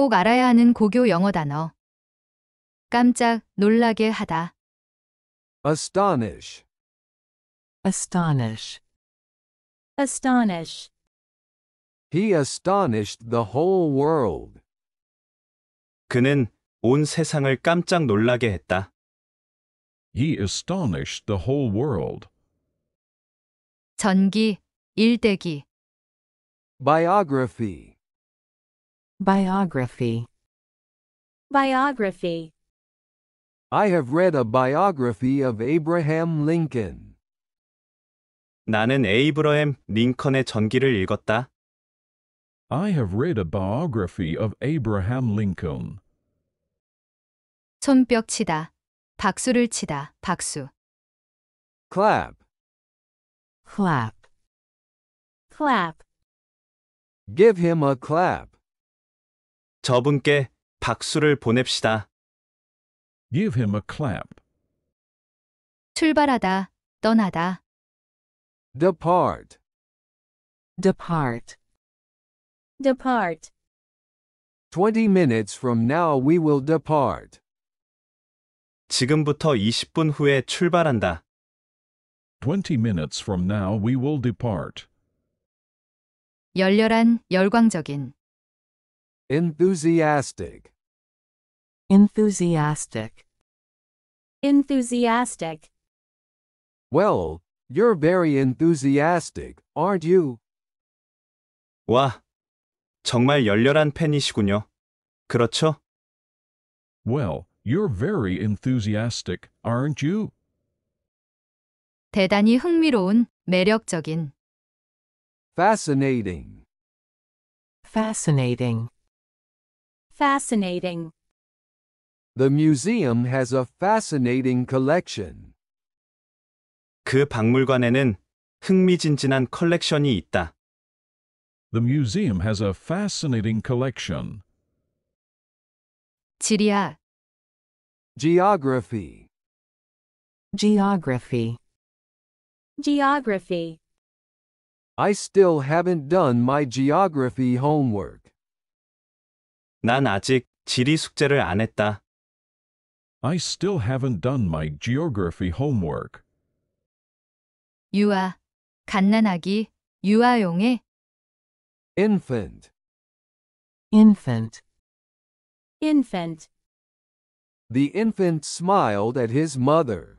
꼭 알아야 하는 고교 영어 단어. 깜짝 놀라게 하다. astonish, astonish, astonish. He astonished the whole world. 그는 온 세상을 깜짝 놀라게 했다. He astonished the whole world. 전기, 일대기. biography, Biography Biography I have read a biography of Abraham Lincoln. 나는 에이브러햄 링컨의 전기를 읽었다. I have read a biography of Abraham Lincoln. 손뼉 치다. 박수를 치다. 박수. Clap. Clap. Clap. Give him a clap. 저분께 박수를 보냅시다. Give him a clap. 출발하다, 떠나다. Depart. Depart. Depart. Twenty minutes from now we will depart. 지금부터 20분 후에 출발한다. Twenty minutes from now we will depart. 열렬한, 열광적인. Enthusiastic. Enthusiastic. Enthusiastic. Well, you're very enthusiastic, aren't you? 와, 정말 열렬한 팬이시군요. 그렇죠? Well, you're very enthusiastic, aren't you? 대단히 흥미로운, 매력적인. Fascinating. Fascinating. Fascinating. The museum has a fascinating collection. 그 박물관에는 흥미진진한 컬렉션이 있다. The museum has a fascinating collection. 지리학 Geography. Geography. Geography. I still haven't done my geography homework. 난 아직 지리 숙제를 안 했다. I still haven't done my geography homework. 유아, 갓난아기, 유아용의 infant, infant, infant. The infant smiled at his mother.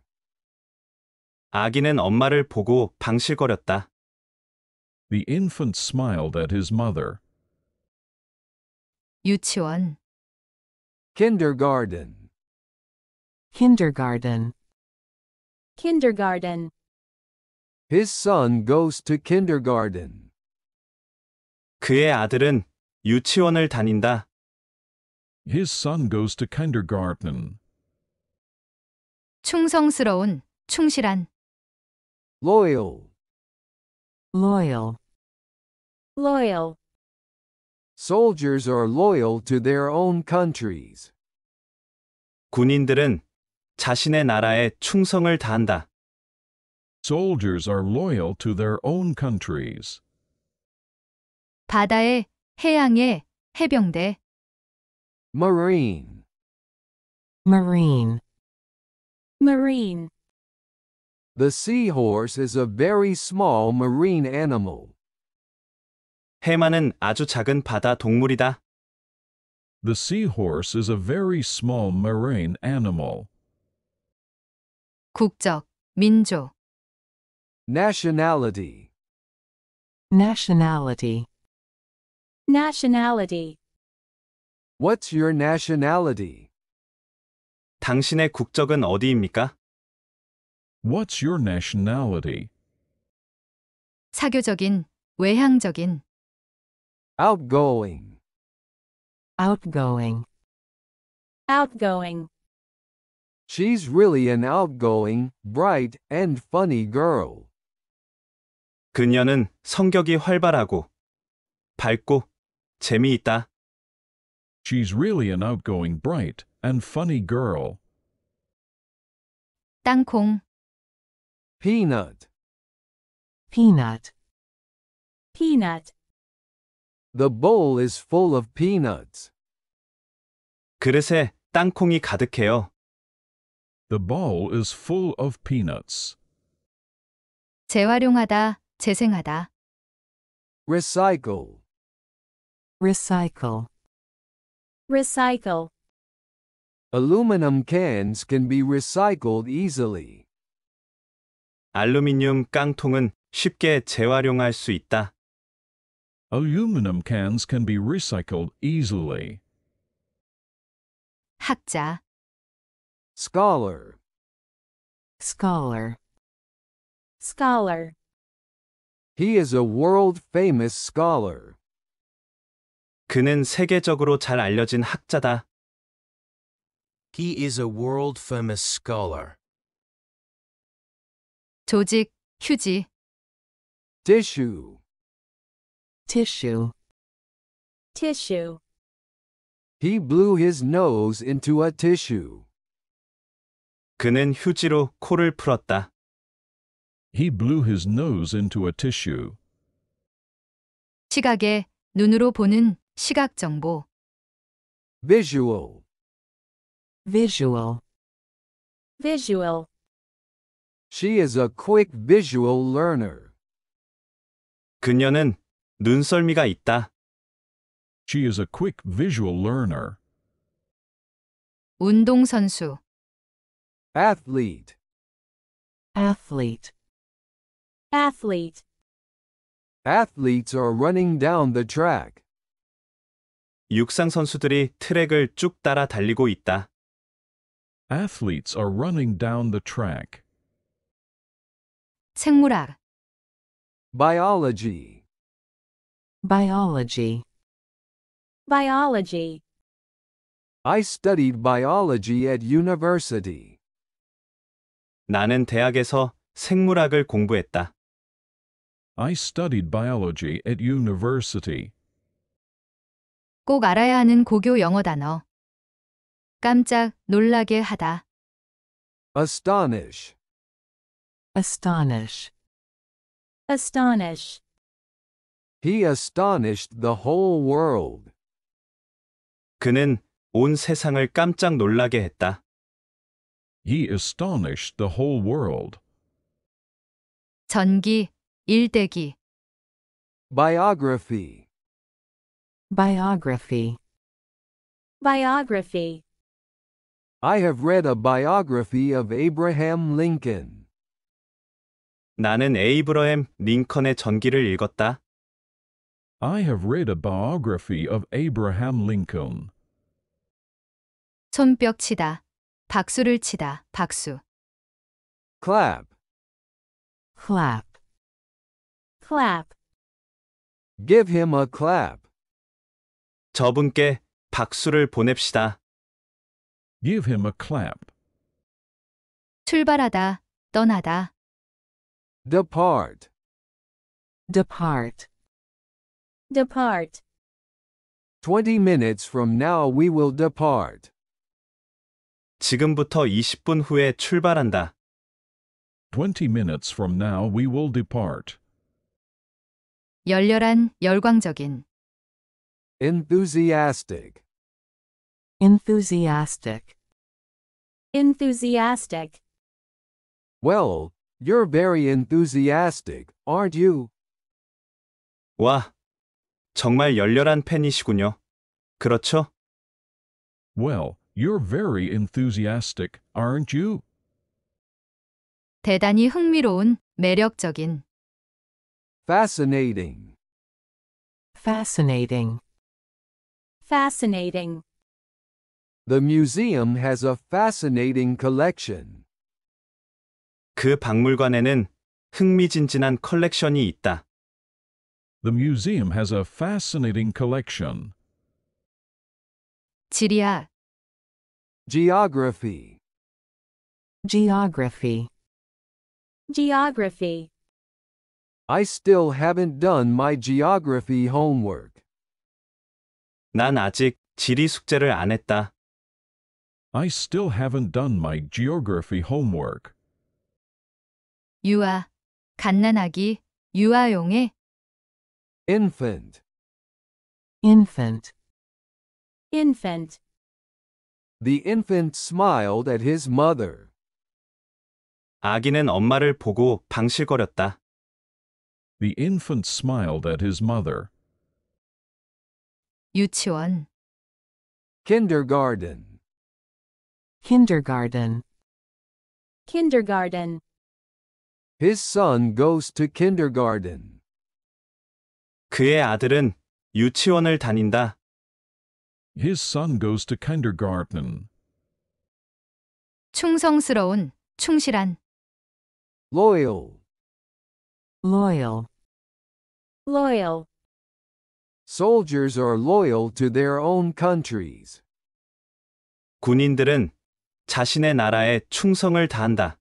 아기는 엄마를 보고 방실거렸다. The infant smiled at his mother. 유치원 kindergarten kindergarten kindergarten His son goes to kindergarten. 그의 아들은 유치원을 다닌다. His son goes to kindergarten. 충성스러운 충실한 loyal loyal loyal Soldiers are loyal to their own countries. 군인들은 자신의 나라에 충성을 다한다. Soldiers are loyal to their own countries. 바다에, 해양에, 해병대. Marine. Marine. Marine. The seahorse is a very small marine animal. 해마는 아주 작은 바다 동물이다. The seahorse is a very small marine animal. 국적, 민족, Nationality. Nationality. Nationality. What's your nationality? 당신의 국적은 어디입니까? What's your nationality? 사교적인, 외향적인, outgoing outgoing outgoing She's really an outgoing, bright and funny girl. 그녀는 성격이 활발하고 밝고 재미있다. She's really an outgoing, bright and funny girl. 땅콩 peanut peanut peanut the bowl is full of peanuts. 그릇에 땅콩이 가득해요. The bowl is full of peanuts. 재활용하다, 재생하다. Recycle. Recycle. Recycle. Aluminum cans can be recycled easily. 알루미늄 깡통은 쉽게 재활용할 수 있다. Aluminum cans can be recycled easily. 학자 scholar scholar scholar He is a world famous scholar. 그는 세계적으로 잘 알려진 학자다. He is a world famous scholar. 조직, 휴지. Tissue. Tissue. Tissue. He blew his nose into a tissue. 그는 휴지로 코를 풀었다. He blew his nose into a tissue. 시각에 눈으로 보는 시각 정보. Visual. Visual. Visual. She is a quick visual learner. 그녀는 눈썰미가 있다. She is a quick visual learner. 운동선수 athlete athlete athlete athletes are running down the track 육상 선수들이 트랙을 쭉 따라 달리고 있다. athletes are running down the track 생물학 biology biology biology I studied biology at university. 나는 대학에서 생물학을 공부했다. I studied biology at university. 꼭 알아야 하는 고교 영어 단어. 깜짝 놀라게 하다. astonish astonish astonish He astonished the whole world. 그는 온 세상을 깜짝 놀라게 했다. He astonished the whole world. 전기, 일대기. Biography. Biography. Biography. I have read a biography of Abraham Lincoln. 나는 에이브러햄 링컨의 전기를 읽었다. I have read a biography of Abraham Lincoln. 손뼉 치다. 박수를 치다. 박수. Clap. Clap. Clap. Give him a clap. 저분께 박수를 보냅시다. Give him a clap. 출발하다. 떠나다. Depart. Depart. Depart. Twenty minutes from now we will depart. 지금부터 20분 후에 출발한다. Twenty minutes from now we will depart. 열렬한, 열광적인. Enthusiastic. Enthusiastic. Enthusiastic. Well, you're very enthusiastic, aren't you? 와, 정말 열렬한 팬이시군요. 그렇죠? Well, you're very enthusiastic, aren't you? 대단히 흥미로운, 매력적인, Fascinating. Fascinating. Fascinating. The museum has a fascinating collection. 그 박물관에는 흥미진진한 컬렉션이 있다. The museum has a fascinating collection. Geography. Geography. Geography. I still haven't done my geography homework. 난 아직 지리 숙제를 안 했다. I still haven't done my geography homework. 유아, 갓난아기, 유아용의 infant infant infant The infant smiled at his mother. 아기는 엄마를 보고 방실거렸다. The infant smiled at his mother. 유치원 kindergarten kindergarten kindergarten His son goes to kindergarten. 그의 아들은 유치원을 다닌다. His son goes to kindergarten. 충성스러운, 충실한, loyal, loyal, loyal. Soldiers are loyal to their own countries. 군인들은 자신의 나라에 충성을 다한다.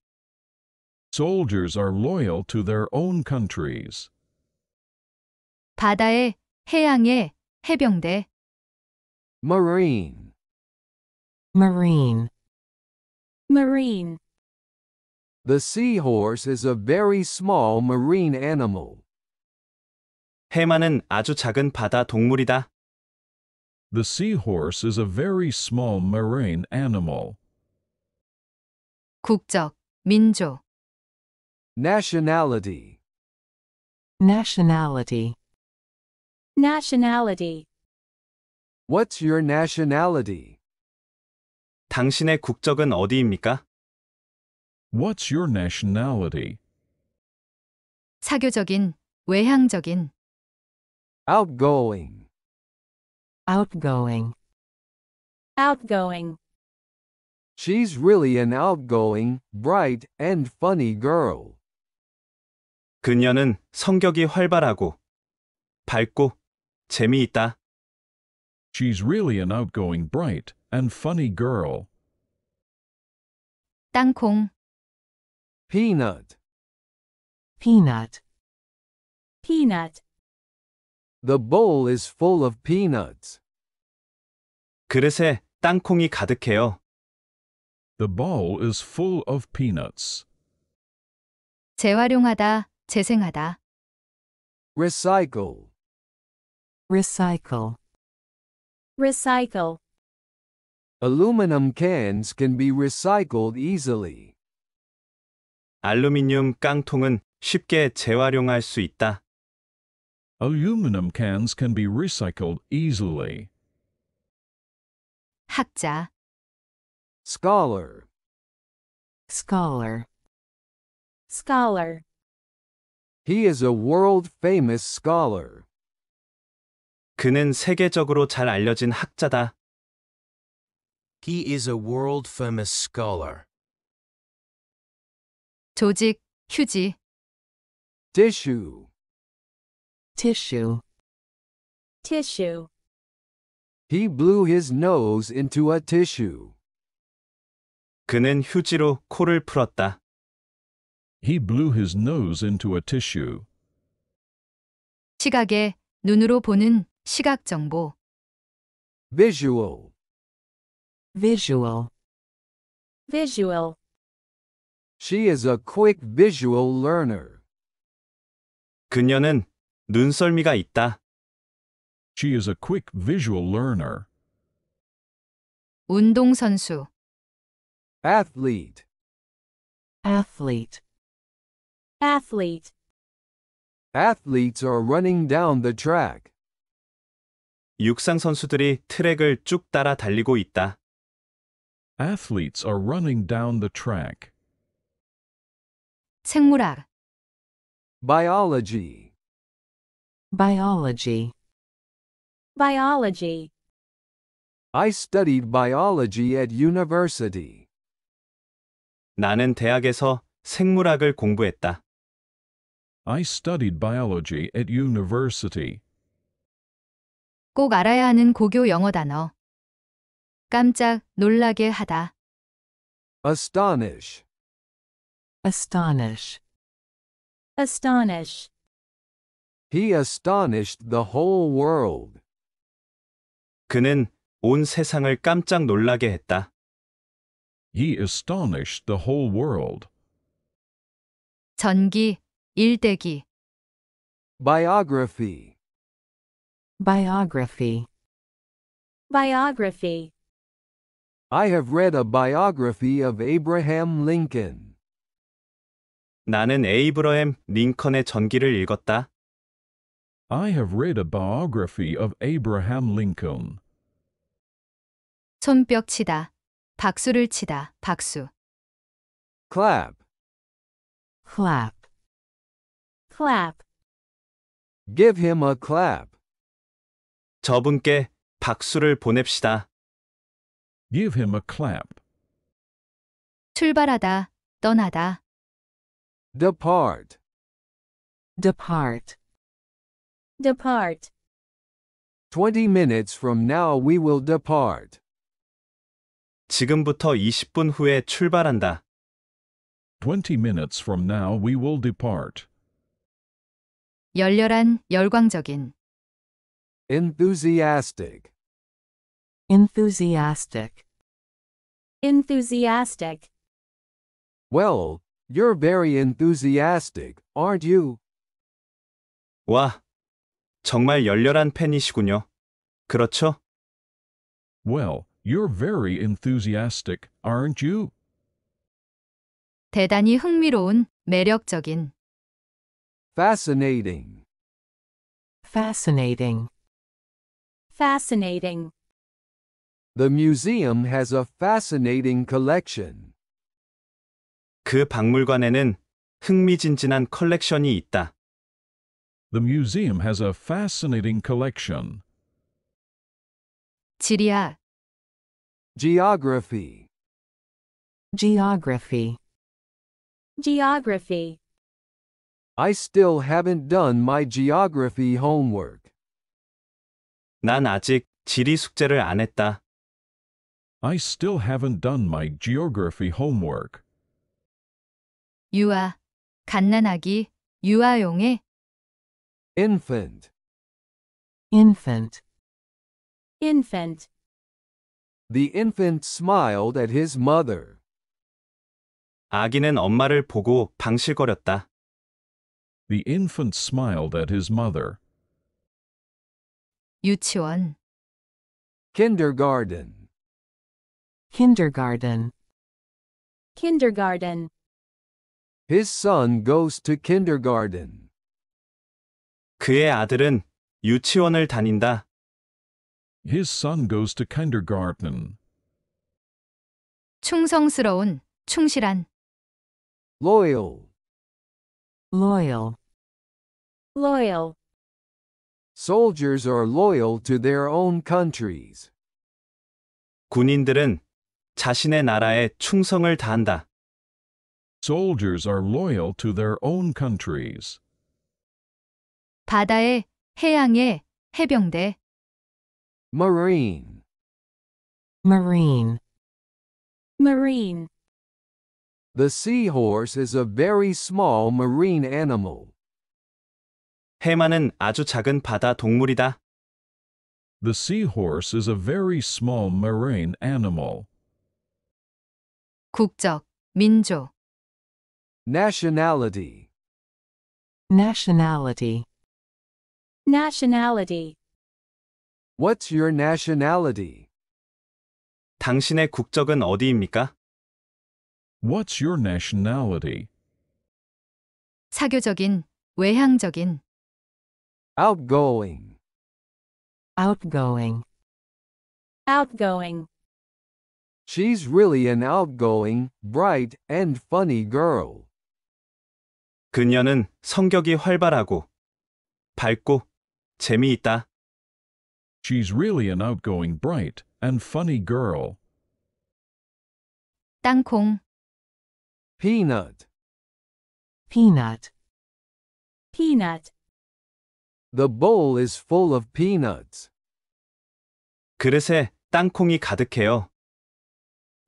Soldiers are loyal to their own countries. 바다에, 해양에, 해병대. marine, marine, marine. The seahorse is a very small marine animal. 해마는 아주 작은 바다 동물이다. The seahorse is a very small marine animal. 국적, 민족. Nationality, nationality. Nationality. What's your nationality? 당신의 국적은 어디입니까? What's your nationality? 사교적인, 외향적인, Outgoing. Outgoing. Outgoing. She's really an outgoing, bright, and funny girl. 그녀는 성격이 활발하고 밝고 재미있다. She's really an outgoing, bright, and funny girl. 땅콩, Peanut. peanut, peanut, The bowl is full of peanuts. 그릇에 땅콩이 가득해요. The bowl is full of peanuts. 재활용하다, 재생하다. Recycle. Recycle. Recycle. Aluminum cans can be recycled easily. 알루미늄 깡통은 쉽게 재활용할 수 있다. Aluminum cans can be recycled easily. 학자 scholar scholar scholar he is a world famous scholar 그는 세계적으로 잘 알려진 학자다. He is a world famous scholar. 조직, 휴지, tissue, tissue, tissue. He blew his nose into a tissue. 그는 휴지로 코를 풀었다. He blew his nose into a tissue. 시각에 눈으로 보는 시각 정보 visual visual visual She is a quick visual learner. 그녀는 눈썰미가 있다. She is a quick visual learner. 운동 선수. athlete athlete athlete Athletes are running down the track. 육상 선수들이 트랙을 쭉 따라 달리고 있다. Athletes are running down the track. 생물학 biology, biology, biology. I studied biology at university. 나는 대학에서 생물학을 공부했다. I studied biology at university. 꼭 알아야 하는 고교 영어 단어. 깜짝 놀라게 하다. astonish, astonish, astonish. He astonished the whole world. 그는 온 세상을 깜짝 놀라게 했다. He astonished the whole world. 전기, 일대기. biography, Biography Biography I have read a biography of Abraham Lincoln. 나는 에이브러햄 링컨의 전기를 읽었다. I have read a biography of Abraham Lincoln. 손뼉 치다. 박수를 치다. 박수. Clap. Clap. Clap. Give him a clap. 저분께 박수를 보냅시다. Give him a clap. 출발하다, 떠나다. Depart. Depart. Depart. Twenty minutes from now we will depart. 지금부터 20분 후에 출발한다. Twenty minutes from now we will depart. 열렬한, 열광적인. Enthusiastic. Enthusiastic. Enthusiastic. Well, you're very enthusiastic, aren't you? 와, 정말 열렬한 팬이시군요. 그렇죠? Well, you're very enthusiastic, aren't you? 대단히 흥미로운, 매력적인. Fascinating. Fascinating. Fascinating. The museum has a fascinating collection. 그 박물관에는 흥미진진한 컬렉션이 있다. The museum has a fascinating collection. 지리학 Geography. Geography. Geography. I still haven't done my geography homework. 난 아직 지리 숙제를 안 했다. I still haven't done my geography homework. 유아, 갓난아기, 유아용의 infant, infant, infant. The infant smiled at his mother. 아기는 엄마를 보고 방실거렸다. The infant smiled at his mother. 유치원 kindergarten kindergarten kindergarten His son goes to kindergarten. 그의 아들은 유치원을 다닌다. His son goes to kindergarten. 충성스러운, 충실한 loyal loyal loyal Soldiers are loyal to their own countries. 군인들은 자신의 나라에 충성을 다한다. Soldiers are loyal to their own countries. 바다에, 해양에, 해병대. Marine. Marine. Marine. The seahorse is a very small marine animal. 해마는 아주 작은 바다 동물이다. The seahorse is a very small marine animal. 국적, 민족, Nationality. Nationality. Nationality. What's your nationality? 당신의 국적은 어디입니까? What's your nationality? 사교적인, 외향적인, outgoing outgoing outgoing She's really an outgoing, bright and funny girl. 그녀는 성격이 활발하고 밝고 재미있다. She's really an outgoing, bright and funny girl. 땅콩 peanut peanut peanut the bowl is full of peanuts. 그릇에 땅콩이 가득해요.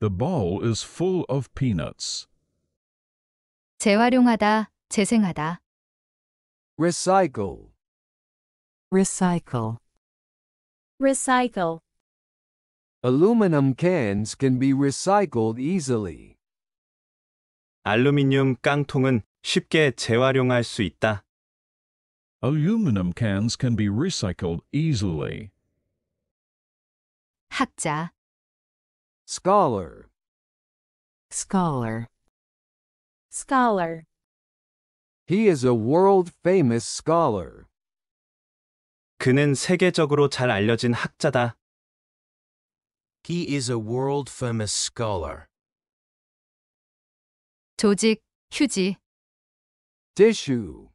The bowl is full of peanuts. 재활용하다, 재생하다. Recycle. Recycle. Recycle. Aluminum cans can be recycled easily. 알루미늄 깡통은 쉽게 재활용할 수 있다. Aluminum cans can be recycled easily. 학자 scholar scholar scholar He is a world famous scholar. 그는 세계적으로 잘 알려진 학자다. He is a world famous scholar. 조직, 휴지. Tissue.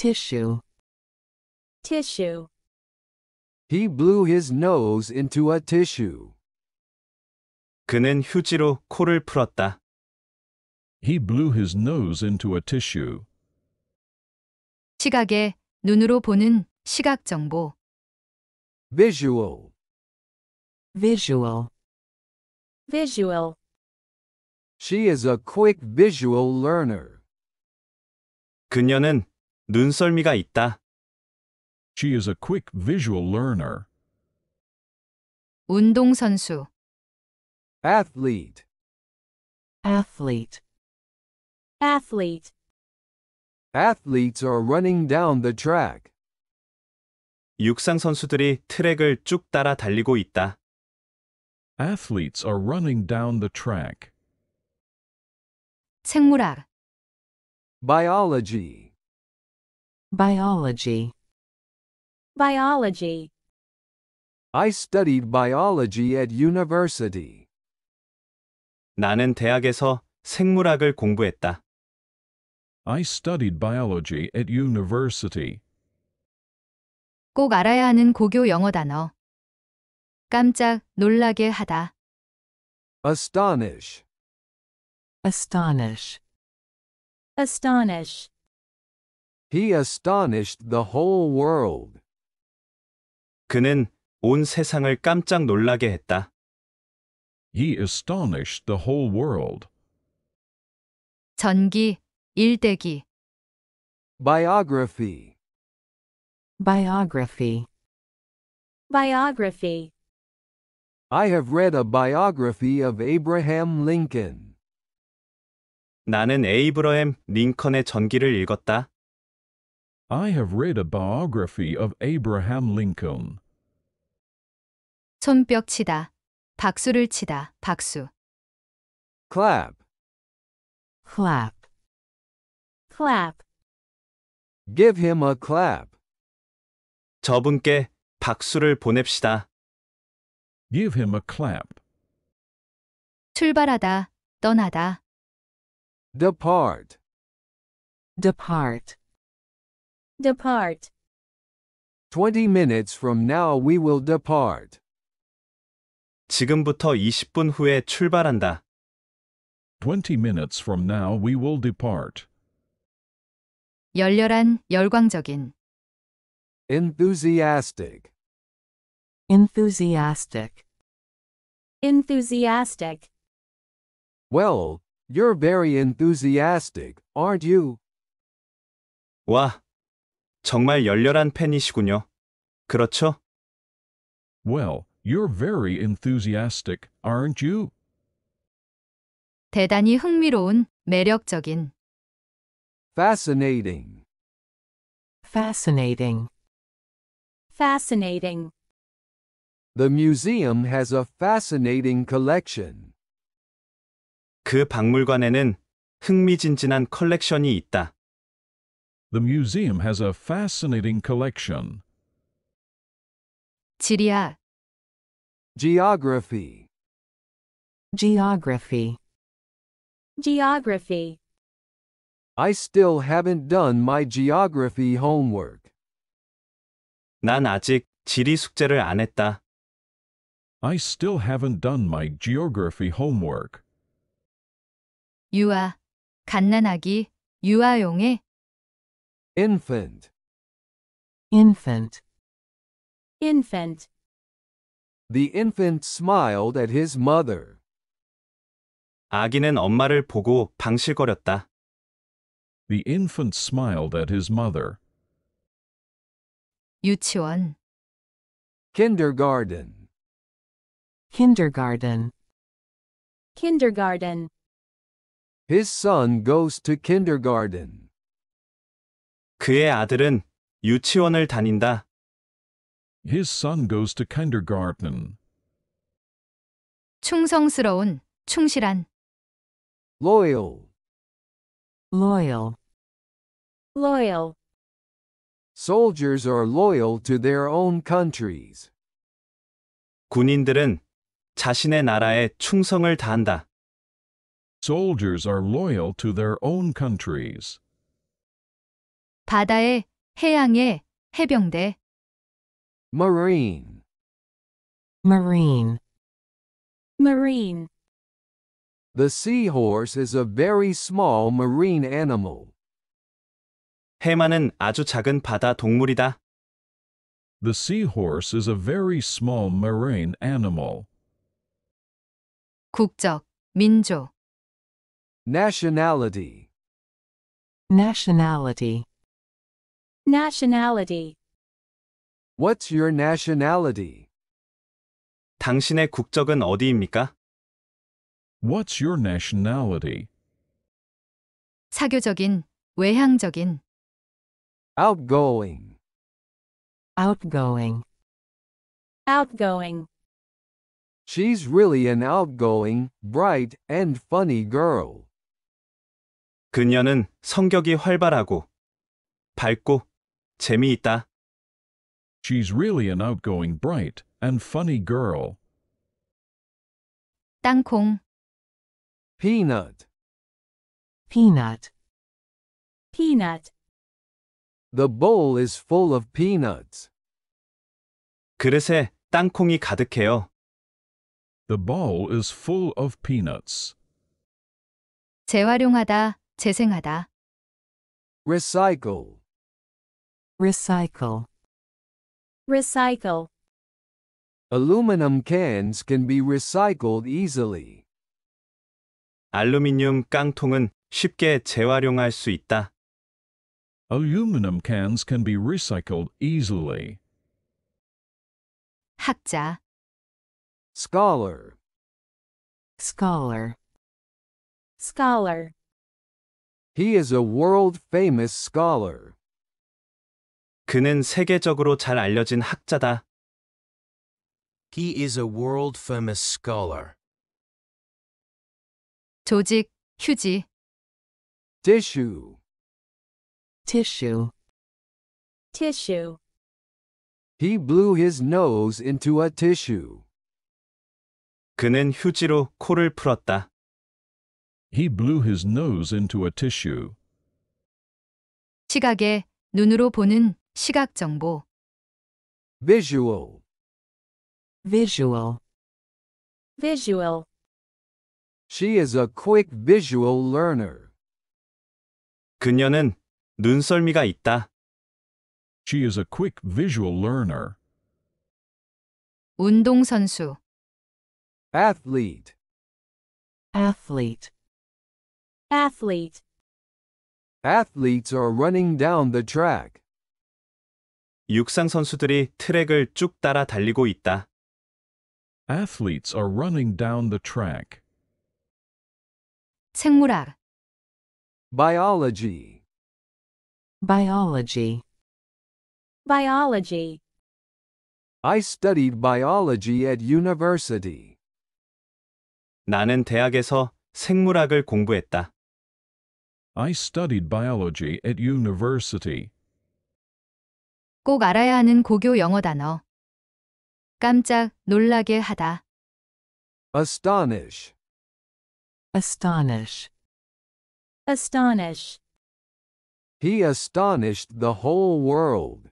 Tissue. Tissue. He blew his nose into a tissue. 그는 휴지로 코를 풀었다. He blew his nose into a tissue. 시각에 눈으로 보는 시각 정보. Visual. Visual. Visual. She is a quick visual learner. 그녀는 눈썰미가 있다. She is a quick visual learner. 운동선수 athlete athlete athlete athletes are running down the track 육상 선수들이 트랙을 쭉 따라 달리고 있다. athletes are running down the track 생물학 biology biology biology I studied biology at university. 나는 대학에서 생물학을 공부했다. I studied biology at university. 꼭 알아야 하는 고교 영어 단어. 깜짝 놀라게 하다. astonish astonish astonish He astonished the whole world. 그는 온 세상을 깜짝 놀라게 했다. He astonished the whole world. 전기, 일대기. Biography. Biography. Biography. I have read a biography of Abraham Lincoln. 나는 에이브러햄 링컨의 전기를 읽었다. I have read a biography of Abraham Lincoln. 손뼉 치다. 박수를 치다. 박수. Clap. Clap. Clap. Give him a clap. 저분께 박수를 보냅시다. Give him a clap. 출발하다. 떠나다. Depart. Depart. Depart. Twenty minutes from now we will depart. 지금부터 20분 후에 출발한다. Twenty minutes from now we will depart. 열렬한, 열광적인. Enthusiastic. Enthusiastic. Enthusiastic. Well, you're very enthusiastic, aren't you? 와, 정말 열렬한 팬이시군요. 그렇죠? Well, you're very enthusiastic, aren't you? 대단히 흥미로운, 매력적인, Fascinating. Fascinating. Fascinating. The museum has a fascinating collection. 그 박물관에는 흥미진진한 컬렉션이 있다. The museum has a fascinating collection. Geography. Geography. Geography. I still haven't done my geography homework. 난 아직 지리 숙제를 안 했다. I still haven't done my geography homework. 유아, 갓난아기, 유아용의 infant, infant, infant. The infant smiled at his mother. 아기는 엄마를 보고 방실거렸다. The infant smiled at his mother. 유치원, kindergarten, kindergarten, kindergarten. His son goes to kindergarten. 그의 아들은 유치원을 다닌다. His son goes to kindergarten. 충성스러운, 충실한, loyal, loyal, loyal. Soldiers are loyal to their own countries. 군인들은 자신의 나라에 충성을 다한다. Soldiers are loyal to their own countries. 바다에, 해양에, 해병대. marine, marine, marine. The seahorse is a very small marine animal. 해마는 아주 작은 바다 동물이다. The seahorse is a very small marine animal. 국적, 민족. Nationality, nationality. Nationality. What's your nationality? 당신의 국적은 어디입니까? What's your nationality? 사교적인, 외향적인, Outgoing. Outgoing. Outgoing. She's really an outgoing, bright, and funny girl. 그녀는 성격이 활발하고 밝고 재미있다. She's really an outgoing, bright, and funny girl. 땅콩, Peanut. Peanut. peanut, The bowl is full of peanuts. 그릇에 땅콩이 가득해요. The bowl is full of peanuts. 재활용하다, 재생하다. Recycle. Recycle. Recycle. Aluminum cans can be recycled easily. 알루미늄 깡통은 쉽게 재활용할 수 있다. Aluminum cans can be recycled easily. 학자 scholar scholar scholar He is a world famous scholar. 그는 세계적으로 잘 알려진 학자다. He is a world famous scholar. 조직, 휴지, tissue, tissue, tissue. He blew his nose into a tissue. 그는 휴지로 코를 풀었다. He blew his nose into a tissue. 시각에 눈으로 보는 시각 정보 visual visual visual She is a quick visual learner. 그녀는 눈썰미가 있다. She is a quick visual learner. 운동 선수. athlete athlete athlete Athletes are running down the track. 육상 선수들이 트랙을 쭉 따라 달리고 있다. Athletes are running down the track. 생물학 biology, biology, biology. I studied biology at university. 나는 대학에서 생물학을 공부했다. I studied biology at university. 꼭 알아야 하는 고교 영어 단어. 깜짝 놀라게 하다. astonish, astonish, astonish. He astonished the whole world.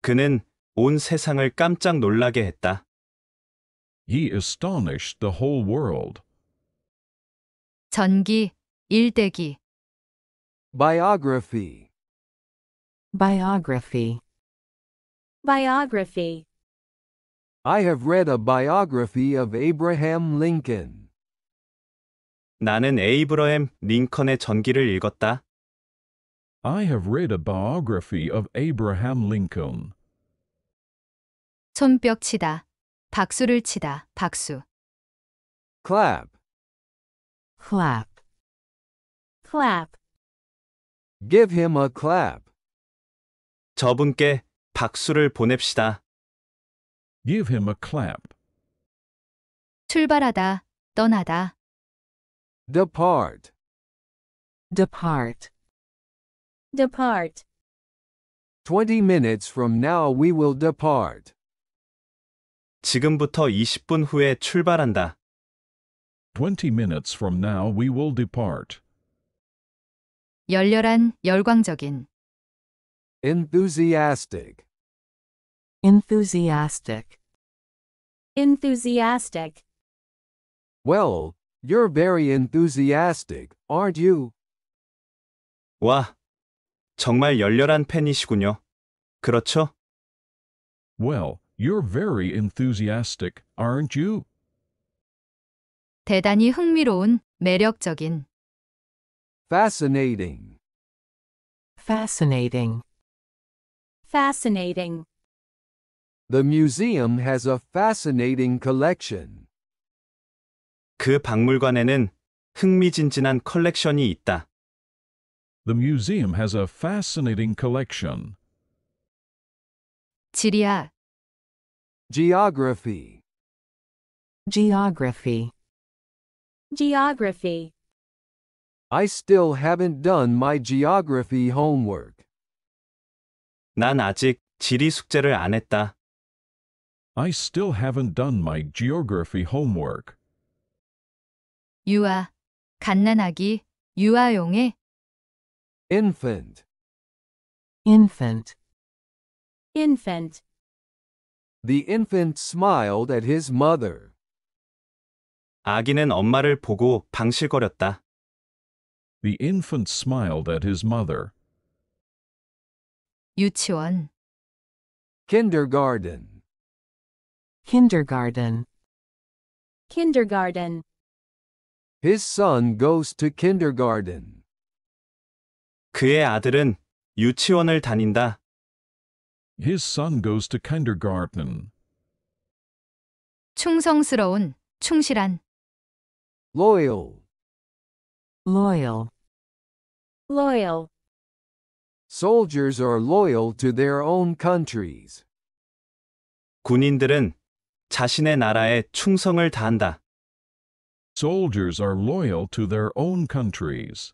그는 온 세상을 깜짝 놀라게 했다. He astonished the whole world. 전기, 일대기. biography, Biography Biography I have read a biography of Abraham Lincoln. 나는 에이브러햄 링컨의 전기를 읽었다. I have read a biography of Abraham Lincoln. 손뼉 치다. 박수를 치다. 박수. Clap. Clap. Clap. Give him a clap. 저분께 박수를 보냅시다. Give him a clap. 출발하다, 떠나다. Depart. Depart. Depart. Twenty minutes from now we will depart. 지금부터 20분 후에 출발한다. Twenty minutes from now we will depart. 열렬한, 열광적인. Enthusiastic. Enthusiastic. Enthusiastic. Well, you're very enthusiastic, aren't you? 와, 정말 열렬한 팬이시군요. 그렇죠? Well, you're very enthusiastic, aren't you? 대단히 흥미로운, 매력적인. Fascinating. Fascinating. Fascinating. The museum has a fascinating collection. 그 박물관에는 흥미진진한 컬렉션이 있다. The museum has a fascinating collection. 지리학 Geography. Geography. Geography. I still haven't done my geography homework. 난 아직 지리 숙제를 안 했다. I still haven't done my geography homework. 유아, 갓난아기, 유아용의 infant, infant, infant. The infant smiled at his mother. 아기는 엄마를 보고 방실거렸다. The infant smiled at his mother. 유치원 kindergarten kindergarten kindergarten His son goes to kindergarten. 그의 아들은 유치원을 다닌다. His son goes to kindergarten. 충성스러운, 충실한 loyal loyal loyal Soldiers are loyal to their own countries. 군인들은 자신의 나라에 충성을 다한다. Soldiers are loyal to their own countries.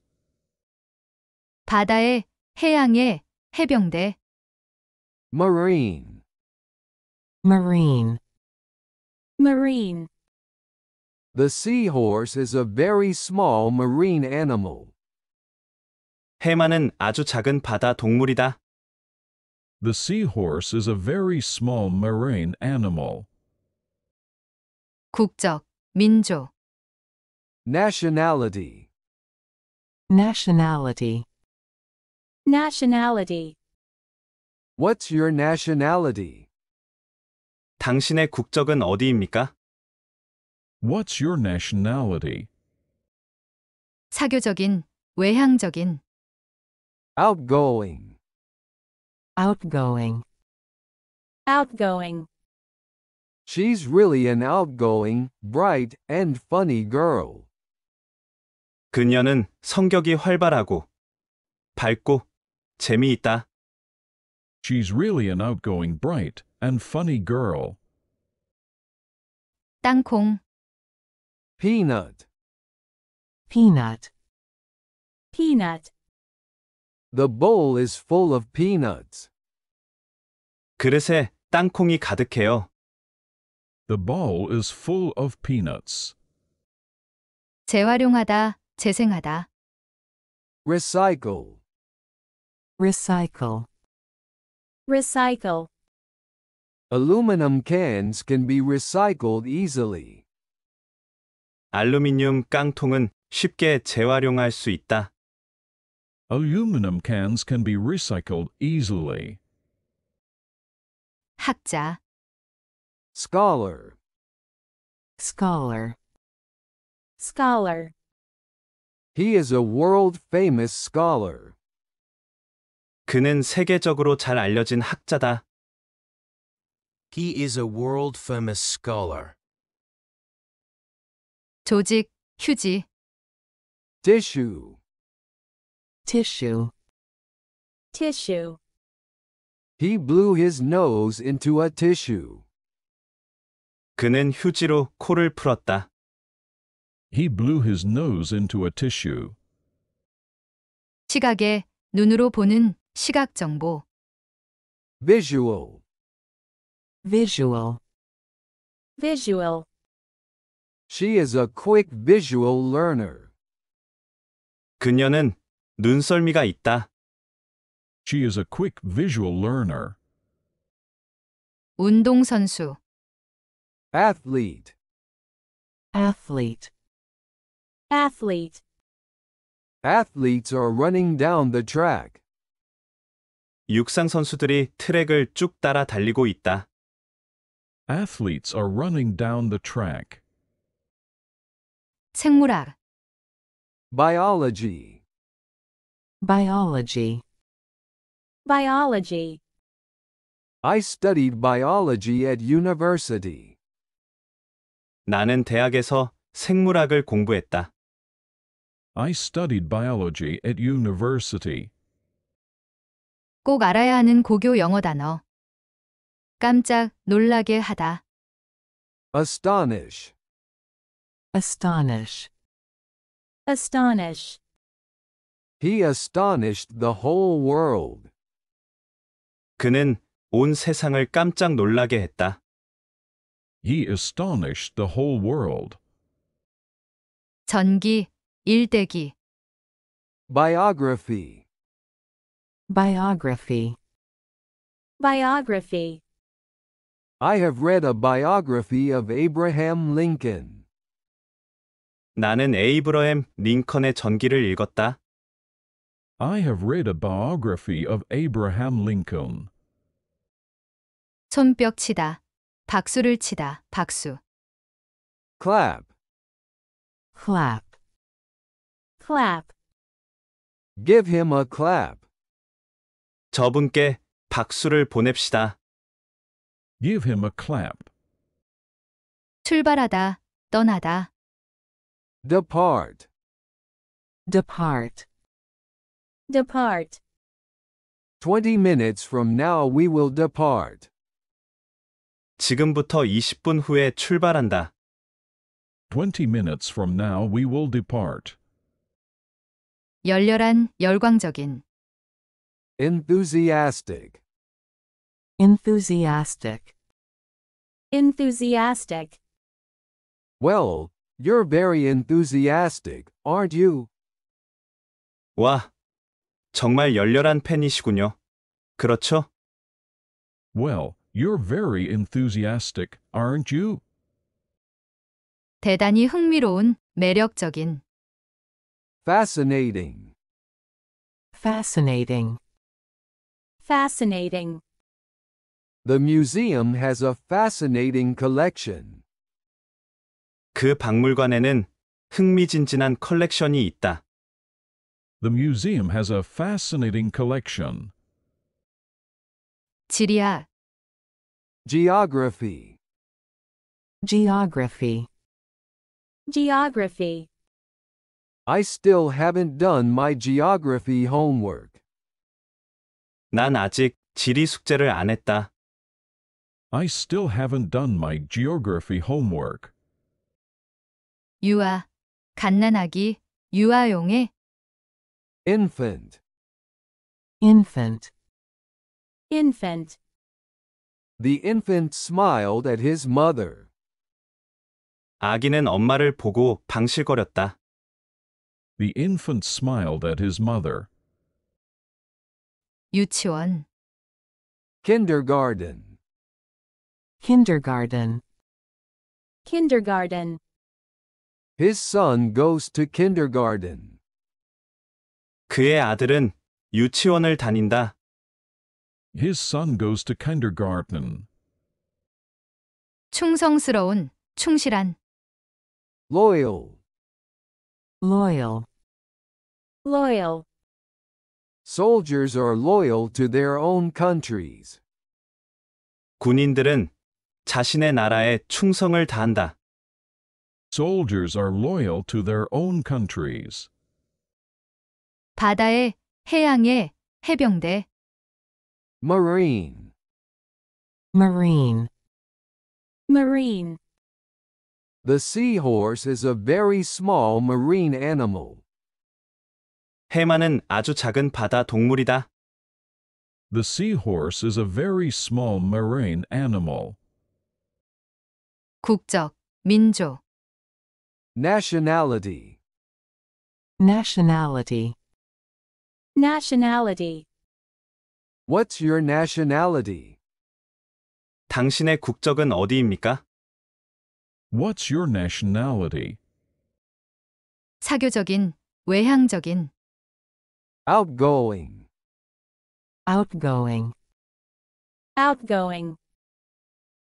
바다에, 해양에, 해병대. Marine. Marine. Marine. The seahorse is a very small marine animal. 해마는 아주 작은 바다 동물이다. The seahorse is a very small marine animal. 국적, 민족, Nationality. Nationality. Nationality. What's your nationality? 당신의 국적은 어디입니까? What's your nationality? 사교적인, 외향적인, outgoing outgoing outgoing She's really an outgoing, bright and funny girl. 그녀는 성격이 활발하고 밝고 재미있다. She's really an outgoing, bright and funny girl. 땅콩 peanut peanut peanut the bowl is full of peanuts. 그릇에 땅콩이 가득해요. The bowl is full of peanuts. 재활용하다, 재생하다. Recycle. Recycle. Recycle. Aluminum cans can be recycled easily. 알루미늄 깡통은 쉽게 재활용할 수 있다. Aluminum cans can be recycled easily. 학자 scholar scholar scholar He is a world famous scholar. 그는 세계적으로 잘 알려진 학자다. He is a world famous scholar. 조직, 휴지, Tissue. Tissue. Tissue. He blew his nose into a tissue. 그는 휴지로 코를 풀었다. He blew his nose into a tissue. 시각에 눈으로 보는 시각 정보. Visual. Visual. Visual. She is a quick visual learner. 그녀는 눈썰미가 있다. She is a quick visual learner. 운동선수 athlete athlete athlete athletes are running down the track 육상 선수들이 트랙을 쭉 따라 달리고 있다. athletes are running down the track 생물학 biology biology biology I studied biology at university. 나는 대학에서 생물학을 공부했다. I studied biology at university. 꼭 알아야 하는 고교 영어 단어. 깜짝 놀라게 하다. astonish astonish astonish He astonished the whole world. 그는 온 세상을 깜짝 놀라게 했다. He astonished the whole world. 전기, 일대기. Biography. Biography. Biography. I have read a biography of Abraham Lincoln. 나는 에이브러햄 링컨의 전기를 읽었다. I have read a biography of Abraham Lincoln. 손뼉 치다. 박수를 치다. 박수. Clap. Clap. Clap. Give him a clap. 저분께 박수를 보냅시다. Give him a clap. 출발하다. 떠나다. Depart. Depart. Depart. Twenty minutes from now we will depart. 지금부터 20분 후에 출발한다. 20 minutes from now we will depart. 열렬한, 열광적인. Enthusiastic. Enthusiastic. Enthusiastic. Well, you're very enthusiastic, aren't you? 와, 정말 열렬한 팬이시군요. 그렇죠? Well, you're very enthusiastic, aren't you? 대단히 흥미로운, 매력적인, Fascinating. Fascinating. Fascinating. The museum has a fascinating collection. 그 박물관에는 흥미진진한 컬렉션이 있다. The museum has a fascinating collection. Geography. Geography. Geography. I still haven't done my geography homework. 난 아직 지리 숙제를 안 했다. I still haven't done my geography homework. 유아, 갓난아기, 유아용의 infant, infant, infant. The infant smiled at his mother. 아기는 엄마를 보고 방실거렸다. The infant smiled at his mother. 유치원, kindergarten, kindergarten, kindergarten. His son goes to kindergarten. 그의 아들은 유치원을 다닌다. His son goes to kindergarten. 충성스러운, 충실한, loyal, loyal, loyal. Soldiers are loyal to their own countries. 군인들은 자신의 나라에 충성을 다한다. Soldiers are loyal to their own countries. 바다에, 해양에, 해병대. marine, marine, marine. The seahorse is a very small marine animal. 해마는 아주 작은 바다 동물이다. The seahorse is a very small marine animal. 국적, 민족. Nationality, nationality. Nationality. What's your nationality? 당신의 국적은 어디입니까? What's your nationality? 사교적인, 외향적인, Outgoing. Outgoing. Outgoing.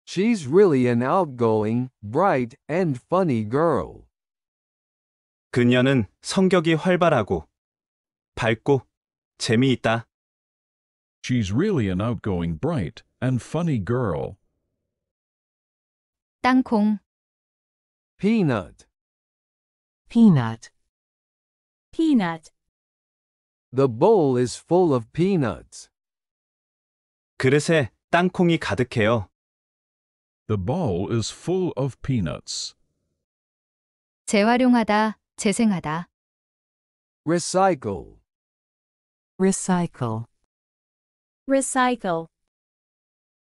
She's really an outgoing, bright, and funny girl. 그녀는 성격이 활발하고 밝고 재미있다. She's really an outgoing, bright, and funny girl. 땅콩, Peanut. Peanut. peanut, The bowl is full of peanuts. 그릇에 땅콩이 가득해요. The bowl is full of peanuts. 재활용하다, 재생하다. Recycle. Recycle. Recycle.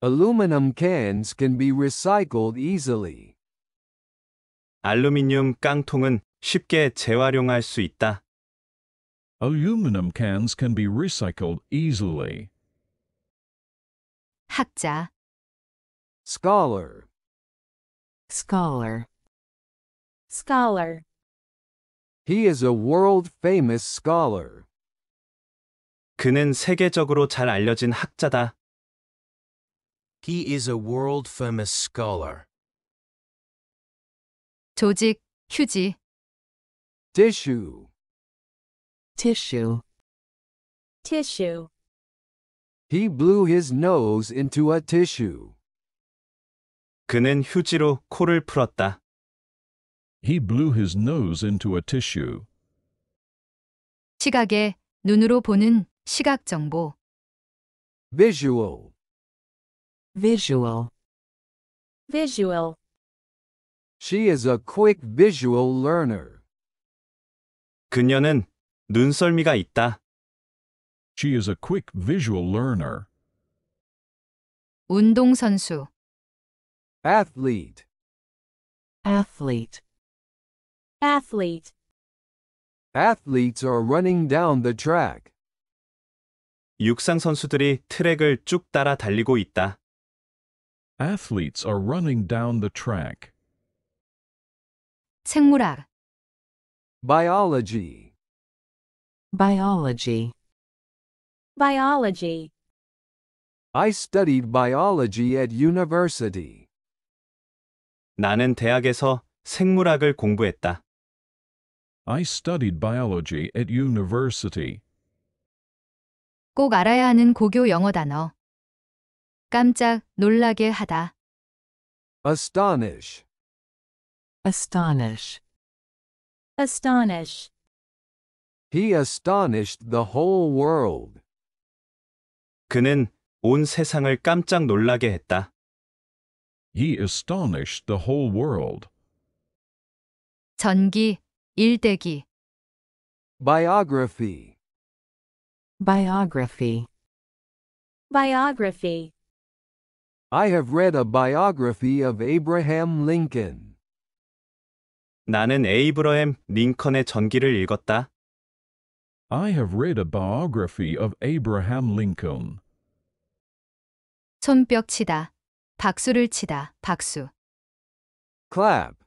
Aluminum cans can be recycled easily. 알루미늄 깡통은 쉽게 재활용할 수 있다. Aluminum cans can be recycled easily. 학자 scholar scholar scholar He is a world famous scholar. 그는 세계적으로 잘 알려진 학자다. He is a world famous scholar. 조직, 휴지. tissue tissue tissue He blew his nose into a tissue. 그는 휴지로 코를 풀었다. He blew his nose into a tissue. 시각에 눈으로 보는 시각 정보 visual visual visual She is a quick visual learner. 그녀는 눈썰미가 있다. She is a quick visual learner. 운동 선수. athlete athlete athlete Athletes are running down the track. 육상 선수들이 트랙을 쭉 따라 달리고 있다. Athletes are running down the track. 생물학 biology, biology, biology. I studied biology at university. 나는 대학에서 생물학을 공부했다. I studied biology at university. 꼭 알아야 하는 고교 영어 단어. 깜짝 놀라게 하다. astonish, astonish, astonish. He astonished the whole world. 그는 온 세상을 깜짝 놀라게 했다. He astonished the whole world. 전기, 일대기. biography, Biography Biography I have read a biography of Abraham Lincoln. 나는 에이브러햄 링컨의 전기를 읽었다. I have read a biography of Abraham Lincoln. 손뼉 치다. 박수를 치다. 박수. Clap.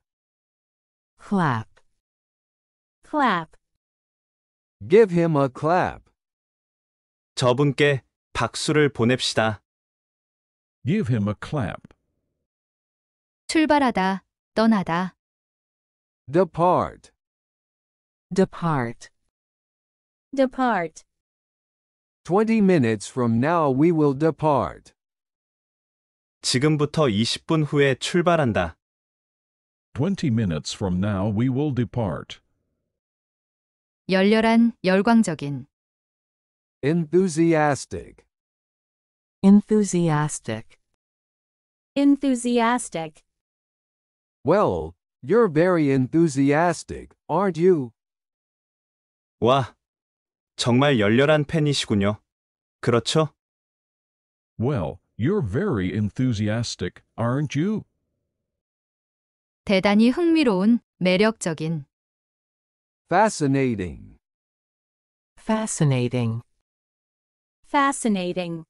Clap. Clap. Give him a clap. 저분께 박수를 보냅시다. Give him a clap. 출발하다, 떠나다. Depart. Depart. Depart. Twenty minutes from now we will depart. 지금부터 20분 후에 출발한다. Twenty minutes from now we will depart. 열렬한, 열광적인. Enthusiastic. Enthusiastic. Enthusiastic. Well, you're very enthusiastic, aren't you? 와, 정말 열렬한 팬이시군요. 그렇죠? Well, you're very enthusiastic, aren't you? 대단히 흥미로운, 매력적인. Fascinating. Fascinating fascinating.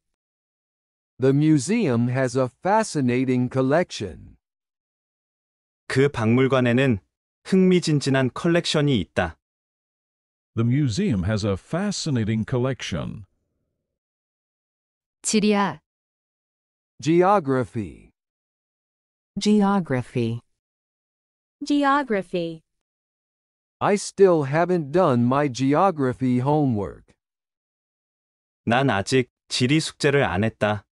The museum has a fascinating collection. 그 박물관에는 흥미진진한 컬렉션이 있다. The museum has a fascinating collection. 지리학 Geography. Geography. Geography. I still haven't done my geography homework. 난 아직 지리 숙제를 안 했다.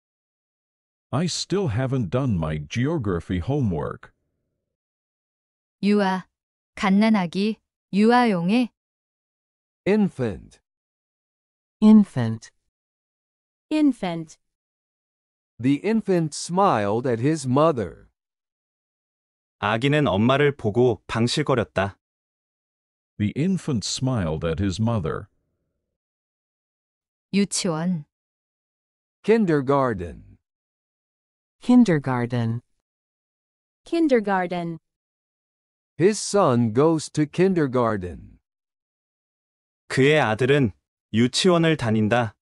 I still haven't done my geography homework. 유아, 갓난아기, 유아용의 infant, infant, infant. The infant smiled at his mother. 아기는 엄마를 보고 방실거렸다. The infant smiled at his mother. 유치원 kindergarten kindergarten kindergarten His son goes to kindergarten. 그의 아들은 유치원을 다닌다.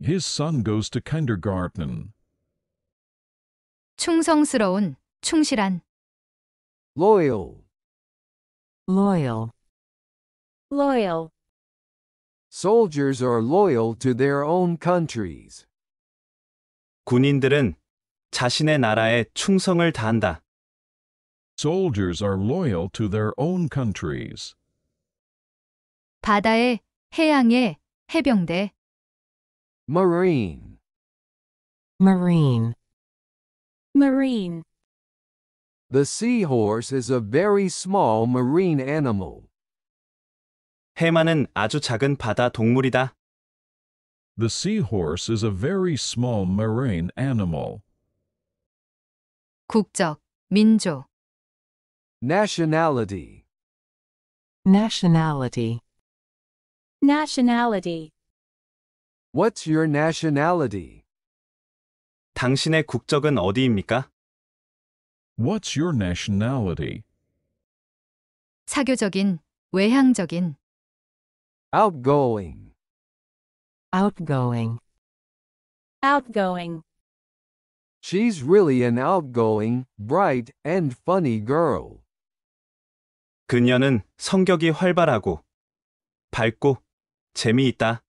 His son goes to kindergarten. 충성스러운, 충실한 loyal loyal loyal Soldiers are loyal to their own countries. 군인들은 자신의 나라에 충성을 다한다. Soldiers are loyal to their own countries. 바다에, 해양에, 해병대. Marine. Marine. Marine. The seahorse is a very small marine animal. 해마는 아주 작은 바다 동물이다. The seahorse is a very small marine animal. 국적, 민족, Nationality. Nationality. Nationality. What's your nationality? 당신의 국적은 어디입니까? What's your nationality? 사교적인, 외향적인, outgoing outgoing outgoing She's really an outgoing, bright and funny girl. 그녀는 성격이 활발하고 밝고 재미있다.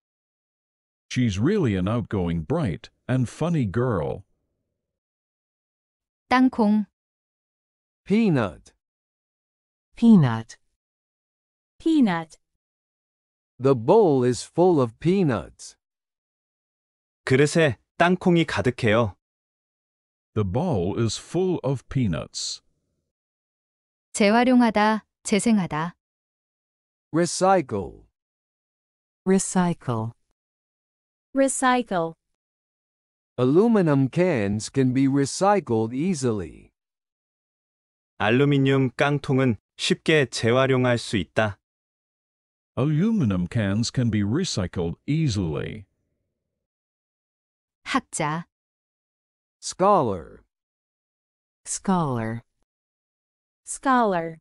She's really an outgoing, bright and funny girl. 땅콩 peanut peanut peanut the bowl is full of peanuts. 그릇에 땅콩이 가득해요. The bowl is full of peanuts. 재활용하다, 재생하다. Recycle. Recycle. Recycle. Aluminum cans can be recycled easily. 알루미늄 깡통은 쉽게 재활용할 수 있다. Aluminum cans can be recycled easily. 학자 scholar scholar scholar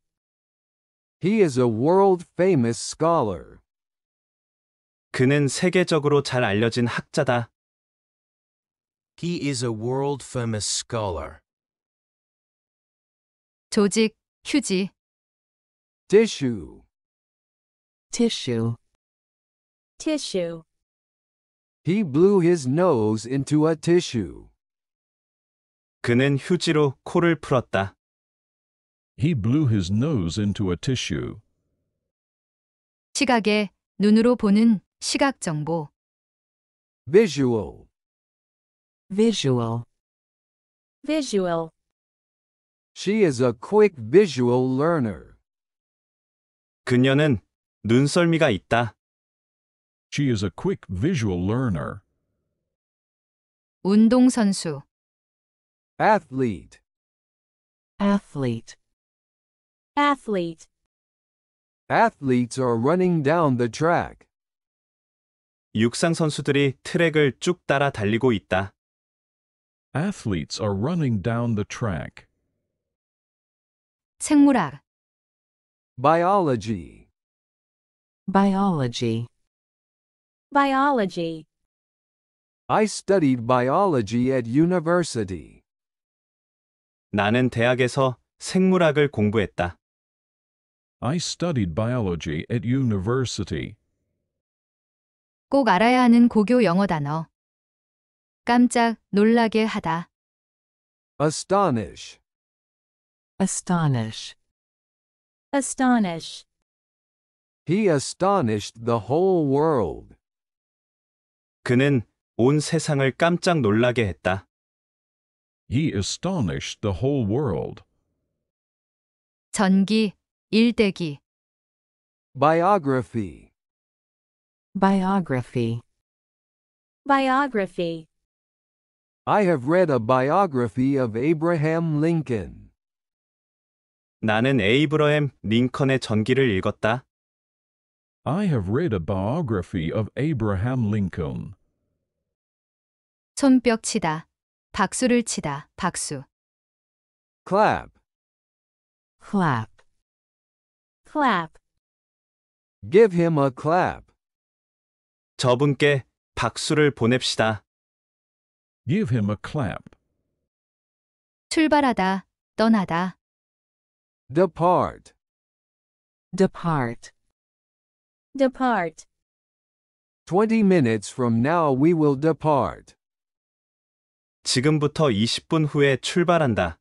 He is a world famous scholar. 그는 세계적으로 잘 알려진 학자다. He is a world famous scholar. 조직, 휴지, Tissue. Tissue. Tissue. He blew his nose into a tissue. 그는 휴지로 코를 풀었다. He blew his nose into a tissue. 시각에 눈으로 보는 시각 정보. Visual. Visual. Visual. She is a quick visual learner. 그녀는 눈썰미가 있다. She is a quick visual learner. 운동선수 athlete, athlete, athlete. Athletes are running down the track. 육상 선수들이 트랙을 쭉 따라 달리고 있다. Athletes are running down the track. 생물학 biology, biology biology I studied biology at university. 나는 대학에서 생물학을 공부했다. I studied biology at university. 꼭 알아야 하는 고교 영어 단어. 깜짝 놀라게 하다. astonish astonish astonish He astonished the whole world. 그는 온 세상을 깜짝 놀라게 했다. He astonished the whole world. 전기, 일대기. Biography. Biography. Biography. I have read a biography of Abraham Lincoln. 나는 에이브러햄 링컨의 전기를 읽었다. I have read a biography of Abraham Lincoln. 손뼉 치다. 박수를 치다. 박수. Clap. Clap. Clap. Give him a clap. 저분께 박수를 보냅시다. Give him a clap. 출발하다. 떠나다. Depart. Depart. Depart. Twenty minutes from now we will depart. 지금부터 20분 후에 출발한다.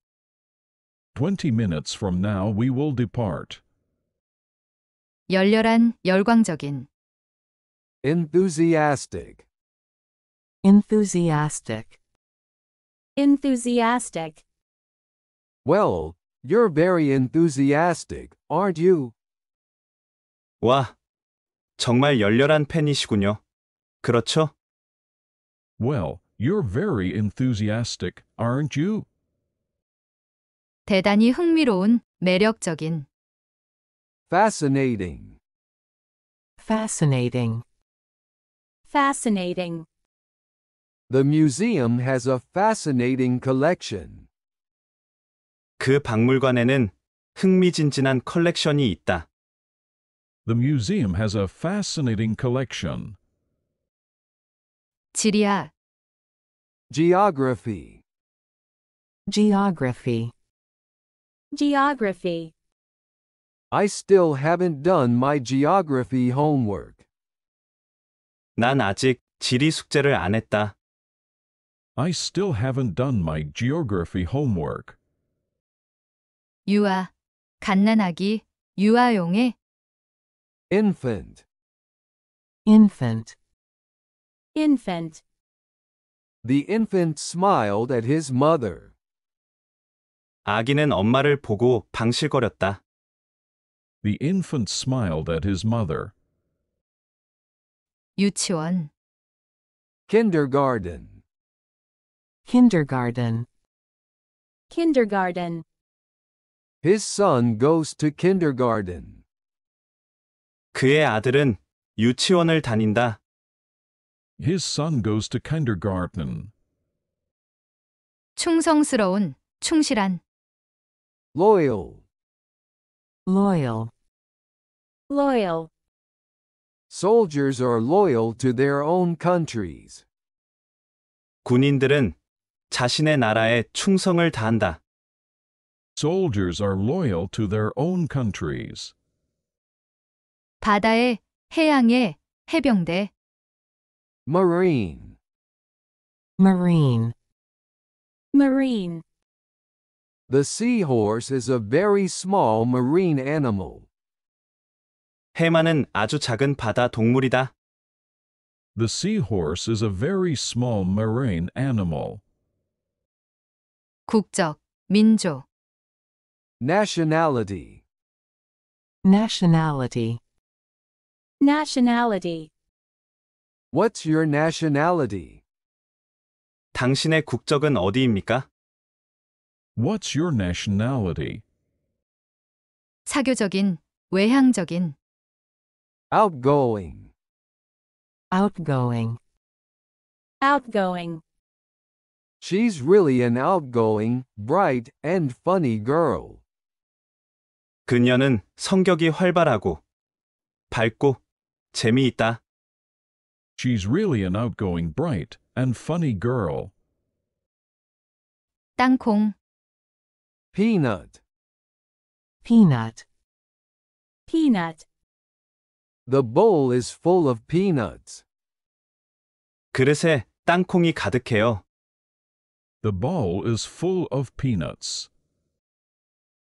20 minutes from now we will depart. 열렬한, 열광적인. Enthusiastic. Enthusiastic. Enthusiastic. Well, you're very enthusiastic, aren't you? 와, 정말 열렬한 팬이시군요. 그렇죠? Well, you're very enthusiastic, aren't you? 대단히 흥미로운, 매력적인, Fascinating. Fascinating. Fascinating. The museum has a fascinating collection. 그 박물관에는 흥미진진한 컬렉션이 있다. The museum has a fascinating collection. Geography. Geography. Geography. I still haven't done my geography homework. 난 아직 지리 숙제를 안 했다. I still haven't done my geography homework. 유아, 갓난아기, 유아용의 infant infant infant The infant smiled at his mother. 아기는 엄마를 보고 방실거렸다. The infant smiled at his mother. 유치원 kindergarten kindergarten kindergarten His son goes to kindergarten. 그의 아들은 유치원을 다닌다. His son goes to kindergarten. 충성스러운, 충실한, loyal, loyal, loyal. Soldiers are loyal to their own countries. 군인들은 자신의 나라에 충성을 다한다. Soldiers are loyal to their own countries. 바다에, 해양에, 해병대. marine, marine, marine. The seahorse is a very small marine animal. 해마는 아주 작은 바다 동물이다. The seahorse is a very small marine animal. 국적, 민족. Nationality, nationality. Nationality. What's your nationality? 당신의 국적은 어디입니까? What's your nationality? 사교적인, 외향적인, Outgoing. Outgoing. Outgoing. She's really an outgoing, bright, and funny girl. 그녀는 성격이 활발하고 밝고 재미있다. She's really an outgoing, bright, and funny girl. 땅콩, Peanut. Peanut. peanut, The bowl is full of peanuts. 그릇에 땅콩이 가득해요. The bowl is full of peanuts.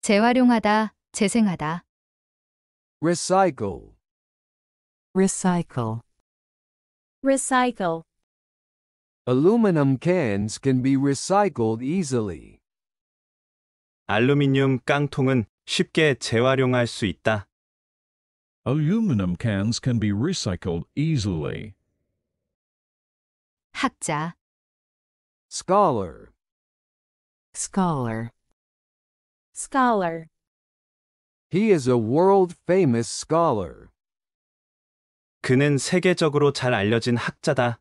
재활용하다, 재생하다. Recycle. Recycle. Recycle. Aluminum cans can be recycled easily. 알루미늄 깡통은 쉽게 재활용할 수 있다. Aluminum cans can be recycled easily. 학자 scholar scholar scholar He is a world famous scholar. 그는 세계적으로 잘 알려진 학자다.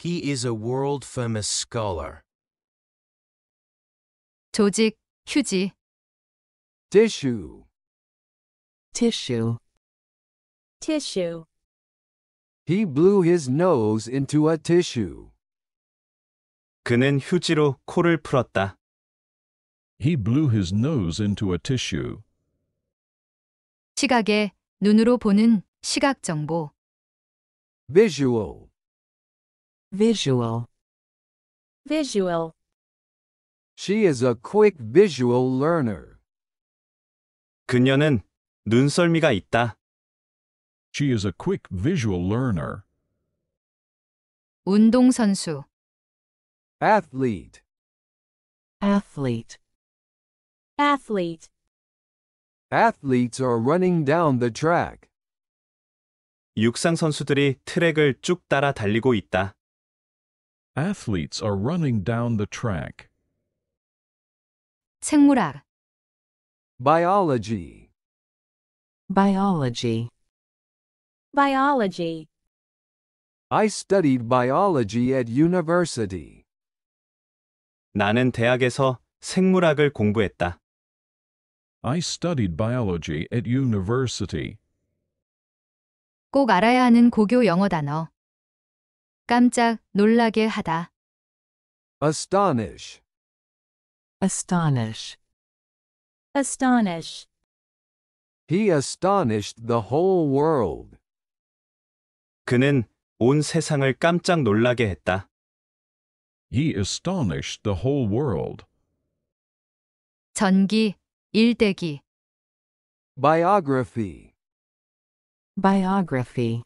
He is a world famous scholar. 조직, 휴지. tissue tissue tissue He blew his nose into a tissue. 그는 휴지로 코를 풀었다. He blew his nose into a tissue. 시각에 눈으로 보는 시각 정보 visual, visual, visual. She is a quick visual learner. 그녀는 눈썰미가 있다. She is a quick visual learner. 운동선수 athlete, athlete, athlete. Athletes are running down the track. 육상 선수들이 트랙을 쭉 따라 달리고 있다. Athletes are running down the track. 생물학 biology, biology, biology. I studied biology at university. 나는 대학에서 생물학을 공부했다. I studied biology at university. 꼭 알아야 하는 고교 영어 단어. 깜짝 놀라게 하다. astonish, astonish, astonish. He astonished the whole world. 그는 온 세상을 깜짝 놀라게 했다. He astonished the whole world. 전기, 일대기. biography, Biography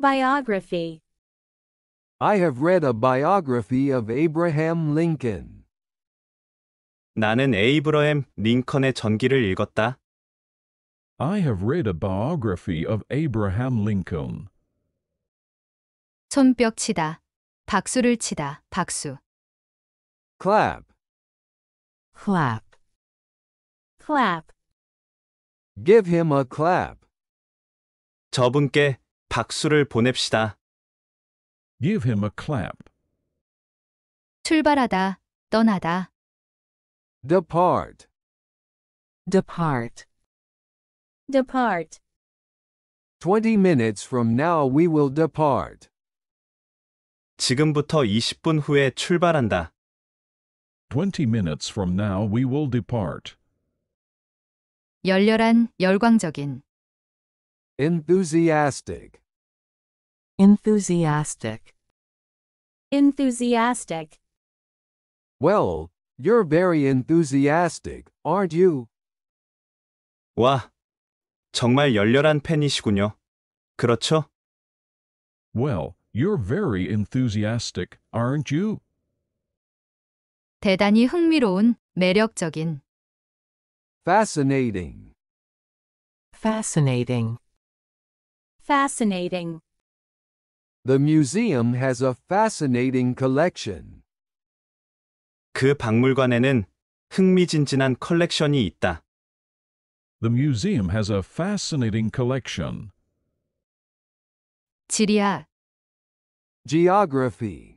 Biography I have read a biography of Abraham Lincoln. 나는 에이브러햄 링컨의 전기를 읽었다. I have read a biography of Abraham Lincoln. 손뼉 치다. 박수를 치다. 박수. Clap. Clap. Clap. Give him a clap. 저분께 박수를 보냅시다. Give him a clap. 출발하다, 떠나다. Depart. Depart. Depart. Twenty minutes from now we will depart. 지금부터 20분 후에 출발한다. Twenty minutes from now we will depart. 열렬한, 열광적인. Enthusiastic. Enthusiastic. Enthusiastic. Well, you're very enthusiastic, aren't you? 와, 정말 열렬한 팬이시군요. 그렇죠? Well, you're very enthusiastic, aren't you? 대단히 흥미로운, 매력적인. Fascinating. Fascinating fascinating. The museum has a fascinating collection. 그 박물관에는 흥미진진한 컬렉션이 있다. The museum has a fascinating collection. 지리학 Geography.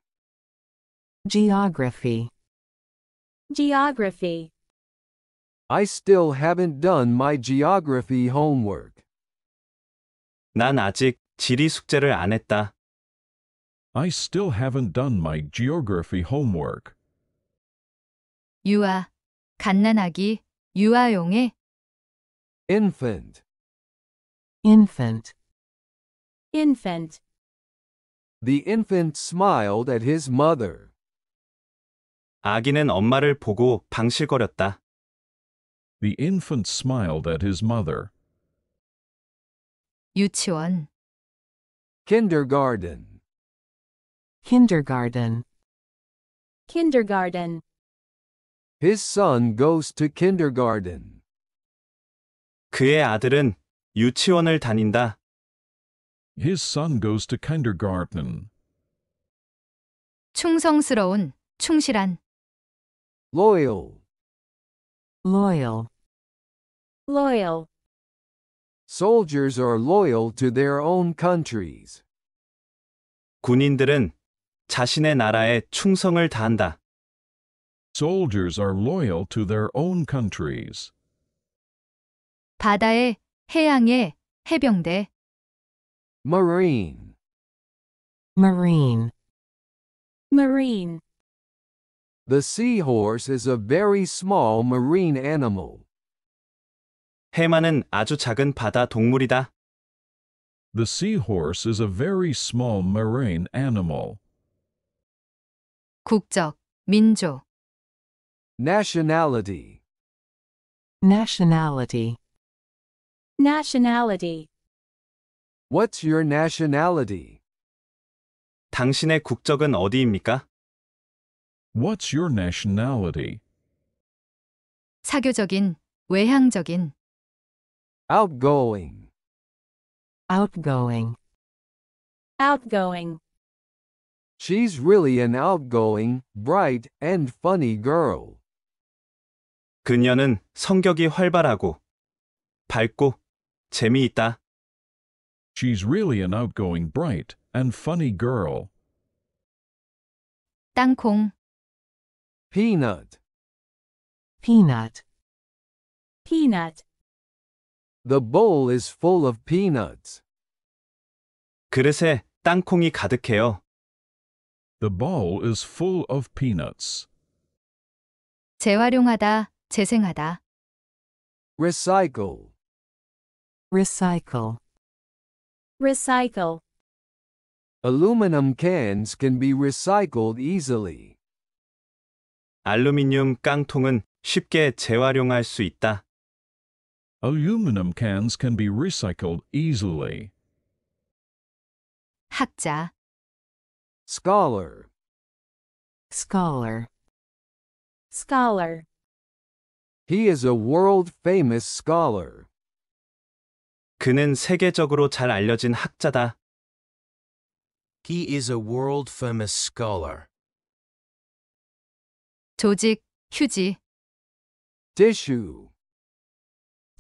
Geography. Geography. I still haven't done my geography homework. 난 아직 지리 숙제를 안 했다. I still haven't done my geography homework. 유아, 갓난아기, 유아용의 infant, infant, infant. The infant smiled at his mother. 아기는 엄마를 보고 방실거렸다. The infant smiled at his mother. 유치원 kindergarten kindergarten kindergarten His son goes to kindergarten. 그의 아들은 유치원을 다닌다. His son goes to kindergarten. 충성스러운, 충실한 loyal loyal loyal Soldiers are loyal to their own countries. 군인들은 자신의 나라에 충성을 다한다. Soldiers are loyal to their own countries. 바다에, 해양에, 해병대. Marine. Marine. Marine. The seahorse is a very small marine animal. 해마는 아주 작은 바다 동물이다. The seahorse is a very small marine animal. 국적, 민족, Nationality. Nationality. Nationality. What's your nationality? 당신의 국적은 어디입니까? What's your nationality? 사교적인, 외향적인, outgoing outgoing outgoing She's really an outgoing, bright and funny girl. 그녀는 성격이 활발하고 밝고 재미있다. She's really an outgoing, bright and funny girl. 땅콩 peanut peanut peanut the bowl is full of peanuts. 그릇에 땅콩이 가득해요. The bowl is full of peanuts. 재활용하다, 재생하다. Recycle. Recycle. Recycle. Aluminum cans can be recycled easily. 알루미늄 깡통은 쉽게 재활용할 수 있다. Aluminum cans can be recycled easily. 학자 scholar scholar scholar He is a world famous scholar. 그는 세계적으로 잘 알려진 학자다. He is a world famous scholar. 조직, 휴지. Tissue.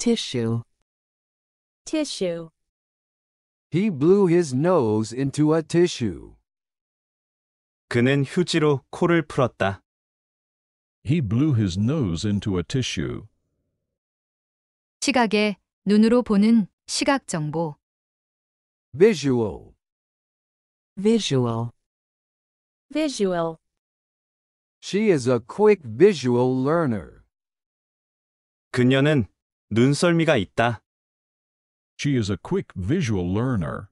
Tissue. Tissue. He blew his nose into a tissue. 그는 휴지로 코를 풀었다. He blew his nose into a tissue. 시각에 눈으로 보는 시각 정보. Visual. Visual. Visual. She is a quick visual learner. 그녀는 눈썰미가 있다. She is a quick visual learner.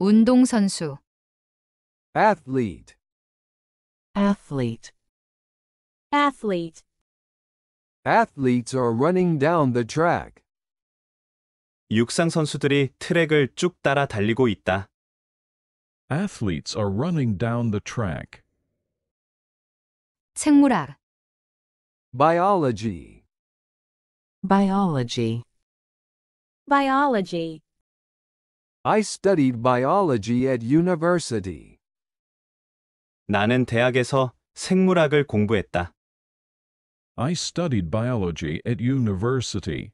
운동선수 athlete, athlete, athlete. Athletes are running down the track. 육상 선수들이 트랙을 쭉 따라 달리고 있다. Athletes are running down the track. 생물학 biology, Biology. Biology. I studied biology at university. 나는 대학에서 생물학을 공부했다. I studied biology at university.